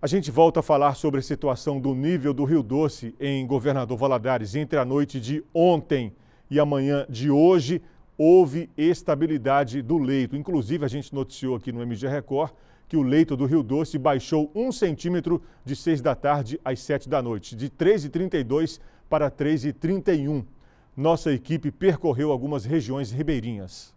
A gente volta a falar sobre a situação do nível do Rio Doce em Governador Valadares. Entre a noite de ontem e a manhã de hoje, houve estabilidade do leito. Inclusive, a gente noticiou aqui no MG Record que o leito do Rio Doce baixou um centímetro de 6 da tarde às 7 da noite, de 3h32 para 3h31. Nossa equipe percorreu algumas regiões ribeirinhas.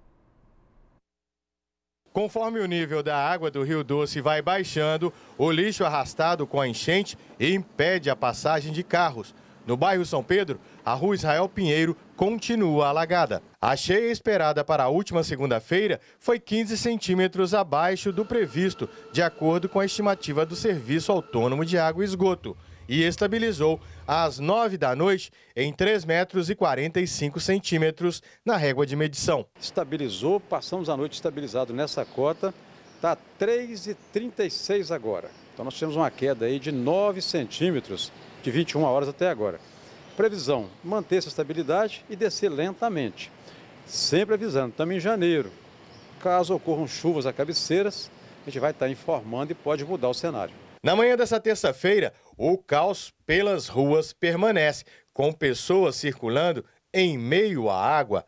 Conforme o nível da água do Rio Doce vai baixando, o lixo arrastado com a enchente impede a passagem de carros. No bairro São Pedro, a rua Israel Pinheiro continua alagada. A cheia esperada para a última segunda-feira foi 15 centímetros abaixo do previsto, de acordo com a estimativa do Serviço Autônomo de Água e Esgoto e estabilizou às 9 da noite em 3 metros e 45 centímetros na régua de medição. Estabilizou, passamos a noite estabilizado nessa cota, está 3,36 agora. Então nós tivemos uma queda aí de 9 centímetros de 21 horas até agora. Previsão, manter essa estabilidade e descer lentamente. Sempre avisando, estamos em janeiro. Caso ocorram chuvas a cabeceiras, a gente vai estar tá informando e pode mudar o cenário. Na manhã dessa terça-feira, o caos pelas ruas permanece, com pessoas circulando em meio à água.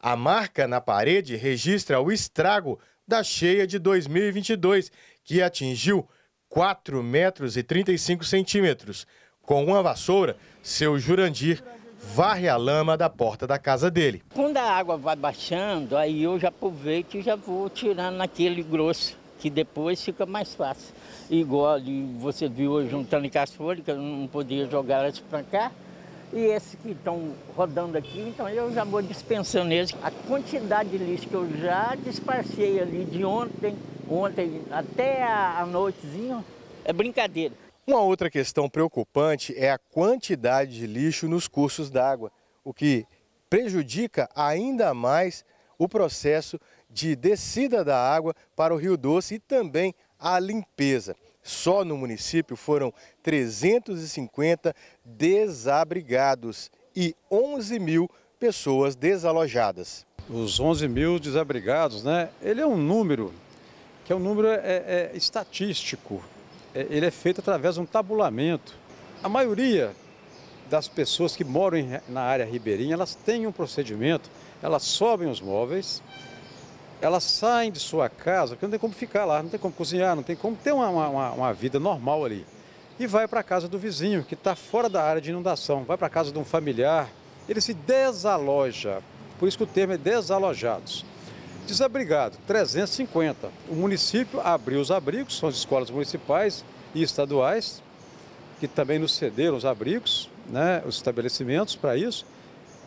A marca na parede registra o estrago da cheia de 2022, que atingiu 4 metros e 35 centímetros. Com uma vassoura, seu Jurandir varre a lama da porta da casa dele. Quando a água vai baixando, aí eu já aproveito e já vou tirando naquele grosso que depois fica mais fácil. Igual você viu hoje um tanque as folhas, que eu não podia jogar elas para cá. E esses que estão rodando aqui, então eu já vou dispensando eles. A quantidade de lixo que eu já disparcei ali de ontem, ontem até a noitezinha, é brincadeira. Uma outra questão preocupante é a quantidade de lixo nos cursos d'água, o que prejudica ainda mais o processo de descida da água para o Rio Doce e também a limpeza. Só no município foram 350 desabrigados e 11 mil pessoas desalojadas. Os 11 mil desabrigados, né? Ele é um número que é um número é, é, é estatístico. É, ele é feito através de um tabulamento. A maioria das pessoas que moram em, na área ribeirinha, elas têm um procedimento, elas sobem os móveis, elas saem de sua casa, porque não tem como ficar lá, não tem como cozinhar, não tem como ter uma, uma, uma vida normal ali. E vai para a casa do vizinho, que está fora da área de inundação, vai para a casa de um familiar, ele se desaloja. Por isso que o termo é desalojados. Desabrigado, 350. O município abriu os abrigos, são as escolas municipais e estaduais, que também nos cederam os abrigos, né, os estabelecimentos para isso.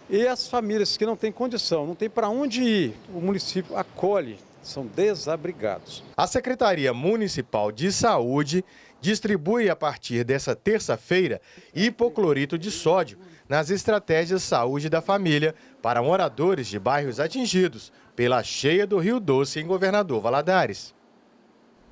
E as famílias que não têm condição, não têm para onde ir, o município acolhe, são desabrigados. A Secretaria Municipal de Saúde distribui a partir dessa terça-feira hipoclorito de sódio nas estratégias saúde da família para moradores de bairros atingidos pela cheia do Rio Doce em Governador Valadares.